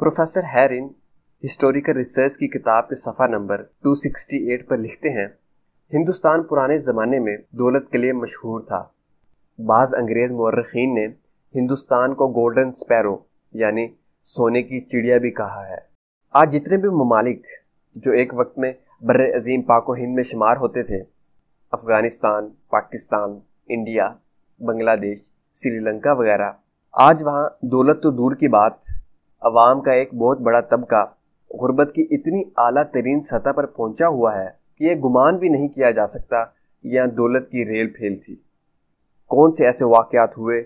professor हैरिन historical research की किताब के सफ़ा नंबर 268 पर लिखते हैं हिंदुस्तान पुराने ज़माने में दौलत के लिए मशहूर था बाज़ अंग्रेज़ मौरखीन ने हिंदुस्तान को गोल्डन स्पैरो यानी सोने की चिड़िया भी कहा है आज जितने भी ममालिक जो एक वक्त में बर अजीम पाको हिंद में शुमार होते थे अफ़गानिस्तान पाकिस्तान इंडिया बांग्लादेश श्रीलंका वगैरह आज वहाँ दौलत तो दूर की बात अवाम का एक बहुत बड़ा तबका गुर्बत की इतनी अला तरीन सतह पर पहुंचा हुआ है कि यह गुमान भी नहीं किया जा सकता कि यह दौलत की रेल फेल थी कौन से ऐसे वाक़ात हुए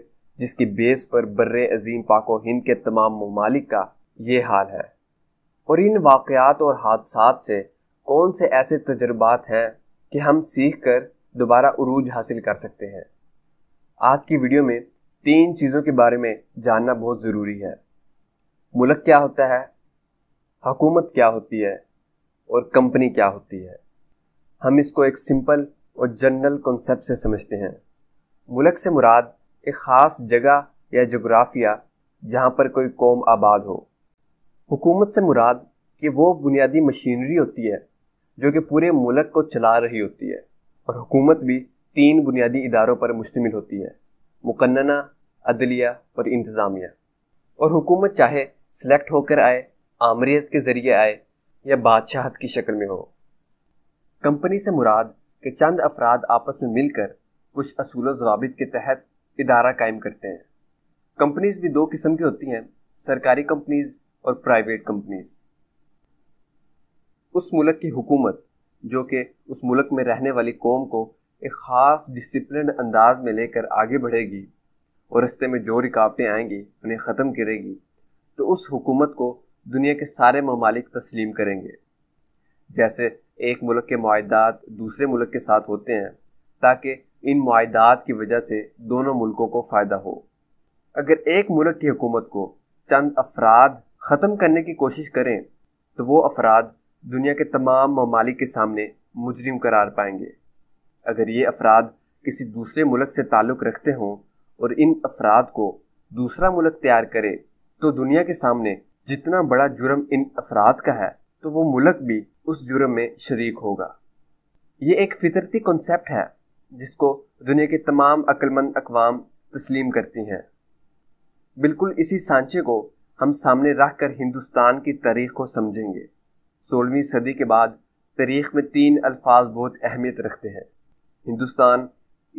जिसकी बेस पर बर्र अजीम पाको हिंद के तमाम ममालिक का ये हाल है और इन वाक़ात और हादसा से कौन से ऐसे तजुर्बात हैं कि हम सीख कर दोबारा अरूज हासिल कर सकते हैं आज की वीडियो में तीन चीज़ों के बारे में जानना बहुत ज़रूरी है मुल्क क्या होता है हकूमत क्या होती है और कंपनी क्या होती है हम इसको एक सिंपल और जनरल कॉन्सेप्ट से समझते हैं मुल्क से मुराद एक ख़ास जगह या जोग्राफिया जहाँ पर कोई कौम आबाद हो हुकूमत से मुराद कि वो बुनियादी मशीनरी होती है जो कि पूरे मुल्क को चला रही होती है और हुकूमत भी तीन बुनियादी इदारों पर मुश्तमिल होती है मुकन्ना अदलिया और इंतज़ामिया और हुकूमत चाहे सिलेक्ट होकर आए आमरीत के ज़रिए आए या बादशाहत की शक्ल में हो कंपनी से मुराद के चंद अफराद आपस में मिलकर कुछ असूल जवाबित के तहत इदारा कायम करते हैं कंपनीज भी दो किस्म की होती हैं सरकारी कंपनीज और प्राइवेट कंपनीज उस मुल्क की हुकूमत जो कि उस मुल्क में रहने वाली कौम को एक ख़ास डिसिप्लिन अंदाज में लेकर आगे बढ़ेगी और रस्ते में जो रुकावटें आएंगी उन्हें ख़त्म करेगी तो उस हुकूमत को दुनिया के सारे ममालिक तस्लीम करेंगे जैसे एक मुल्क के माहदात दूसरे मुल्क के साथ होते हैं ताकि इन माहदात की वजह से दोनों मुल्कों को फ़ायदा हो अगर एक मुल्क की हुकूमत को चंद अफराद ख़त्म करने की कोशिश करें तो वो अफराद दुनिया के तमाम ममालिक के सामने मुजरिम करार पाएंगे अगर ये अफराद किसी दूसरे मुल्क से ताल्लुक़ रखते हों और इन अफराद को दूसरा मुल्क तैयार करे तो दुनिया के सामने जितना बड़ा जुर्म इन अफराद का है तो वो मुल्क भी उस जुर्म में शरीक होगा ये एक फितरती कॉन्सेप्ट है जिसको दुनिया के तमाम अक्लमंद अकवाम तस्लीम करती हैं बिल्कुल इसी सांचे को हम सामने रख कर हिंदुस्तान की तारीख को समझेंगे सोलहवीं सदी के बाद तारीख में तीन अल्फाज बहुत अहमियत रखते हैं हिंदुस्तान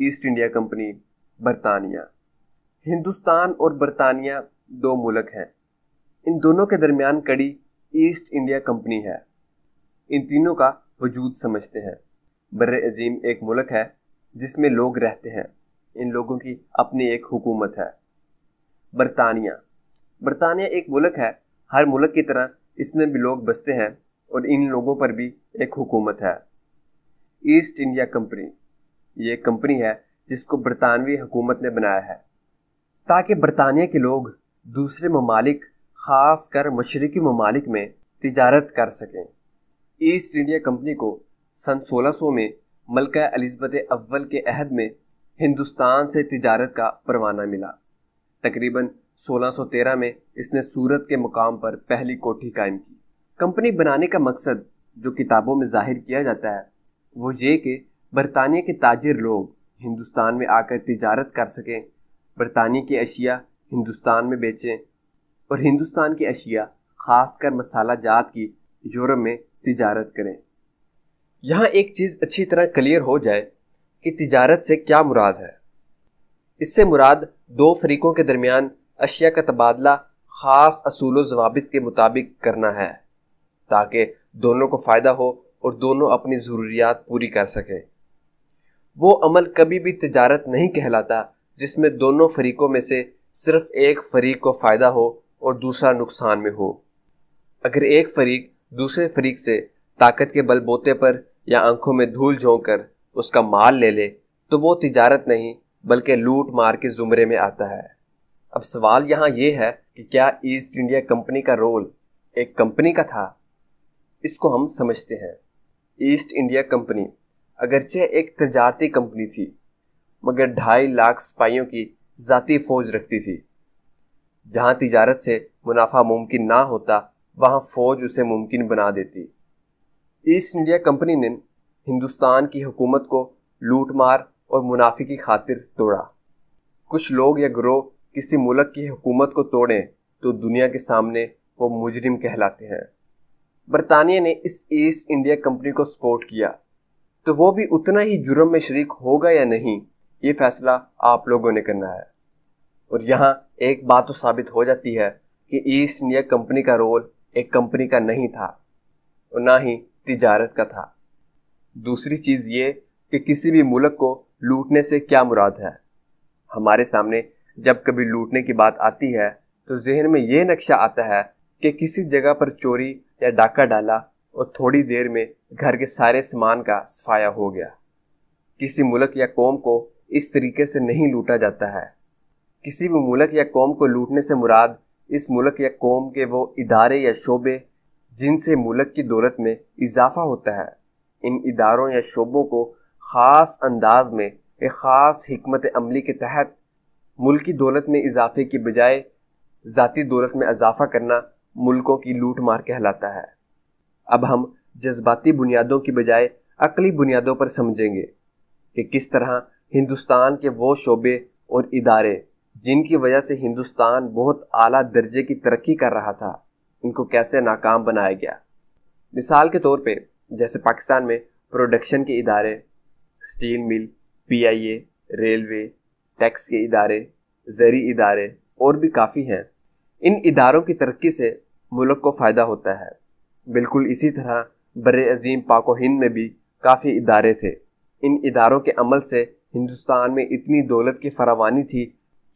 ईस्ट इंडिया कंपनी बरतानिया हिंदुस्तान और बरतानिया दो मुल्क हैं इन दोनों के दरमियान कड़ी ईस्ट इंडिया कंपनी है इन तीनों का वजूद समझते हैं बर अजीम एक मुल्क है जिसमें लोग रहते हैं इन लोगों की अपनी एक हुकूमत है बरतानिया बरतानिया एक मुल्क है हर मुल्क की तरह इसमें भी लोग बसते हैं और इन लोगों पर भी एक हुकूमत है ईस्ट इंडिया कंपनी ये कंपनी है जिसको बरतानवी हुकूमत ने बनाया है ताकि बरतानिया के लोग दूसरे ममालिक ख़ास कर मशरक़ी ममालिक में तजारत कर सकें ईस्ट इंडिया कंपनी को सन 1600 में मलका अलिजबत अव्वल के अहद में हिंदुस्तान से तजारत का परवाना मिला तकरीबन 1613 में इसने सूरत के मुकाम पर पहली कोठी कायम की कंपनी बनाने का मकसद जो किताबों में जाहिर किया जाता है वो ये कि बरतानिया के ताजिर लोग हिंदुस्तान में आकर तजारत कर सकें बरतानिया की अशिया हिंदुस्तान में बेचें और हिंदुस्तान की अशिया खासकर मसाला जात की यूरोप में तिजारत करें यहाँ एक चीज़ अच्छी तरह क्लियर हो जाए कि तिजारत से क्या मुराद है इससे मुराद दो फरीकों के दरमियान अशिया का तबादला ख़ास असूल जवाबित के मुताबिक करना है ताकि दोनों को फ़ायदा हो और दोनों अपनी ज़रूरियात पूरी कर सके वो अमल कभी भी तजारत नहीं कहलाता जिसमें दोनों फरीकों में से सिर्फ एक फरीक को फ़ायदा हो और दूसरा नुकसान में हो अगर एक फरीक दूसरे फरीक से ताकत के बलबोते पर या आंखों में धूल झोंक कर उसका माल ले ले तो वो तिजारत नहीं बल्कि लूट मार के ज़ुमरे में आता है अब सवाल यहाँ ये है कि क्या ईस्ट इंडिया कंपनी का रोल एक कंपनी का था इसको हम समझते हैं ईस्ट इंडिया कंपनी अगरचे एक तजारती कंपनी थी मगर ढाई लाख सिपाहियों की ज़ाती फौज रखती थी जहां तिजारत से मुनाफा मुमकिन ना होता वहां फौज उसे मुमकिन बना देती ईस्ट इंडिया कंपनी ने हिंदुस्तान की हुकूमत को लूट मार और मुनाफे की खातिर तोड़ा कुछ लोग या ग्रोह किसी मुल्क की हुकूमत को तोड़े तो दुनिया के सामने वो मुजरिम कहलाते हैं बरतानिया ने इस ईस्ट इंडिया कंपनी को सपोर्ट किया तो वो भी उतना ही जुर्म में शरीक होगा या नहीं ये फैसला आप लोगों ने करना है और यहाँ एक बात तो साबित हो जाती है कि ईस्ट इंडिया कंपनी का रोल एक कंपनी का नहीं था और ना ही तिजारत का था दूसरी चीज़ ये कि किसी भी मुल्क को लूटने से क्या मुराद है हमारे सामने जब कभी लूटने की बात आती है तो जहन में ये नक्शा आता है कि किसी जगह पर चोरी या डाका डाला और थोड़ी देर में घर के सारे सामान का सफाया हो गया किसी मुल्क या कौम को इस तरीके से नहीं लूटा जाता है किसी भी मुल्क या कौम को लूटने से मुराद इस मुल्क या कौम के वो इदारे या शोबे जिनसे मुल्क की दौलत में इजाफा होता है इन इदारों या शोबों को ख़ास अंदाज में एक ख़ास हमत अमली के तहत मुल्की दौलत में इजाफे की बजाय ज़ाती दौलत में इजाफा करना मुल्कों की लूट मार कहलाता है अब हम जज्बाती बुनियादों की बजाय अकली बुनियादों पर समझेंगे कि किस तरह हिंदुस्तान के वो शोबे और इदारे जिनकी वजह से हिंदुस्तान बहुत आला दर्जे की तरक्की कर रहा था इनको कैसे नाकाम बनाया गया मिसाल के तौर पे जैसे पाकिस्तान में प्रोडक्शन के इदारे steel mill PIA, railway tax के इदारे जरी इदारे और भी काफ़ी हैं इन इदारों की तरक्की से मुल्क को फ़ायदा होता है बिल्कुल इसी तरह बर अजीम पाको हिंद में भी काफ़ी इदारे थे इन इदारों के अमल से हिंदुस्तान में इतनी दौलत की फरावानी थी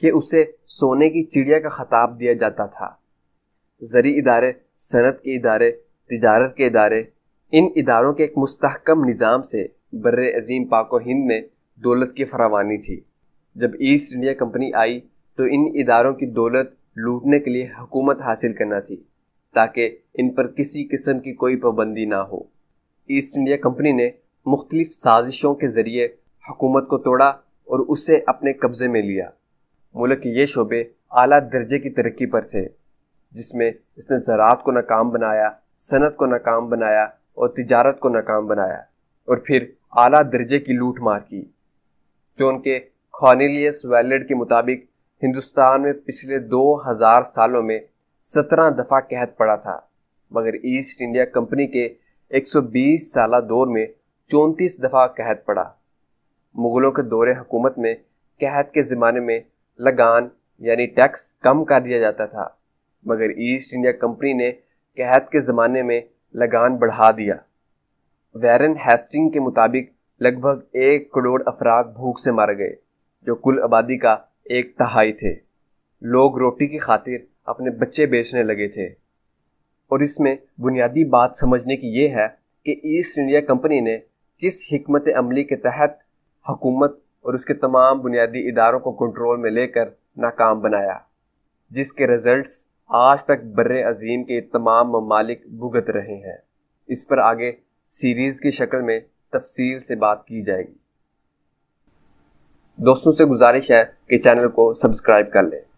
कि उसे सोने की चिड़िया का खताब दिया जाता था जरी इदारे सनत के इदारे तजारत के इदारे इन इदारों के एक मुस्तकम निज़ाम से बर अजीम पाको हिंद में दौलत की फरावानी थी जब ईस्ट इंडिया कंपनी आई तो इन इदारों की दौलत लूटने के लिए हुकूमत हासिल करना थी ताकि इन पर किसी किस्म की कोई पाबंदी ना हो ईस्ट इंडिया कंपनी ने मुख्तलिफ साजिशों के ज़रिए हुकूमत को तोड़ा और उसे अपने कब्जे में लिया मुल्क के ये शोबे आला दर्जे की तरक्की पर थे जिसमें इसने ज़रात को नाकाम बनाया सनत को नाकाम बनाया और तजारत को नाकाम बनाया और फिर आला दर्जे की लूट मार की जो उनके खानिलियस वैलड के मुताबिक हिंदुस्तान में पिछले दो हज़ार सालों में सत्रह दफ़ा कहत पड़ा था मगर ईस्ट इंडिया कंपनी के 120 साल दौर में चौंतीस दफ़ा कहत पड़ा मुग़लों के दौरे हुकूमत में कहत के ज़माने में लगान यानी टैक्स कम कर दिया जाता था मगर ईस्ट इंडिया कंपनी ने कहत के ज़माने में लगान बढ़ा दिया वैरन हेस्टिंग के मुताबिक लगभग एक करोड़ अफराद भूख से मार गए जो कुल आबादी का एक तहाई थे लोग रोटी की खातिर अपने बच्चे बेचने लगे थे और इसमें बुनियादी बात समझने की यह है कि ईस्ट इंडिया कंपनी ने किस हमत अमली के तहत हुकूमत और उसके तमाम बुनियादी इदारों को कंट्रोल में लेकर नाकाम बनाया जिसके रिजल्ट्स आज तक बर अजीम के तमाम ममालिक भुगत रहे हैं इस पर आगे सीरीज़ की शक्ल में तफसील से बात की जाएगी दोस्तों से गुजारिश है कि चैनल को सब्सक्राइब कर लें